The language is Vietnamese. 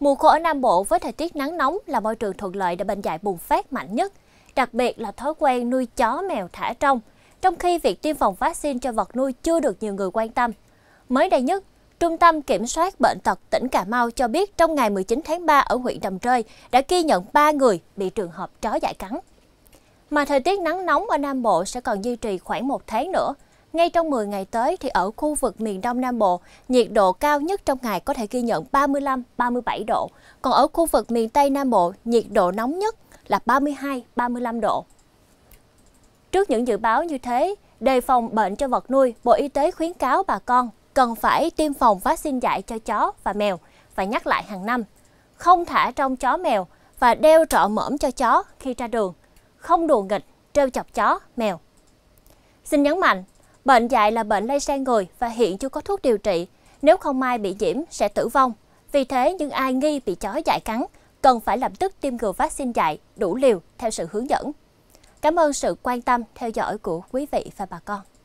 Mùa khô ở Nam Bộ với thời tiết nắng nóng là môi trường thuận lợi để bệnh dạy bùng phát mạnh nhất, đặc biệt là thói quen nuôi chó mèo thả trong, trong khi việc tiêm phòng vaccine cho vật nuôi chưa được nhiều người quan tâm. Mới đây nhất, Trung tâm Kiểm soát Bệnh tật tỉnh Cà Mau cho biết trong ngày 19 tháng 3 ở huyện Đầm Trơi đã ghi nhận 3 người bị trường hợp chó dại cắn. Mà thời tiết nắng nóng ở Nam Bộ sẽ còn duy trì khoảng một tháng nữa – ngay trong 10 ngày tới thì ở khu vực miền Đông Nam Bộ, nhiệt độ cao nhất trong ngày có thể ghi nhận 35-37 độ, còn ở khu vực miền Tây Nam Bộ, nhiệt độ nóng nhất là 32-35 độ. Trước những dự báo như thế, đề phòng bệnh cho vật nuôi, Bộ Y tế khuyến cáo bà con cần phải tiêm phòng vaccine dạy cho chó và mèo và nhắc lại hàng năm. Không thả trong chó mèo và đeo trọ mõm cho chó khi ra đường. Không đùa nghịch, trêu chọc chó, mèo. Xin nhấn mạnh, Bệnh dại là bệnh lây sang người và hiện chưa có thuốc điều trị. Nếu không may bị nhiễm sẽ tử vong. Vì thế, những ai nghi bị chó dại cắn cần phải lập tức tiêm ngừa vaccine dại đủ liều theo sự hướng dẫn. Cảm ơn sự quan tâm theo dõi của quý vị và bà con.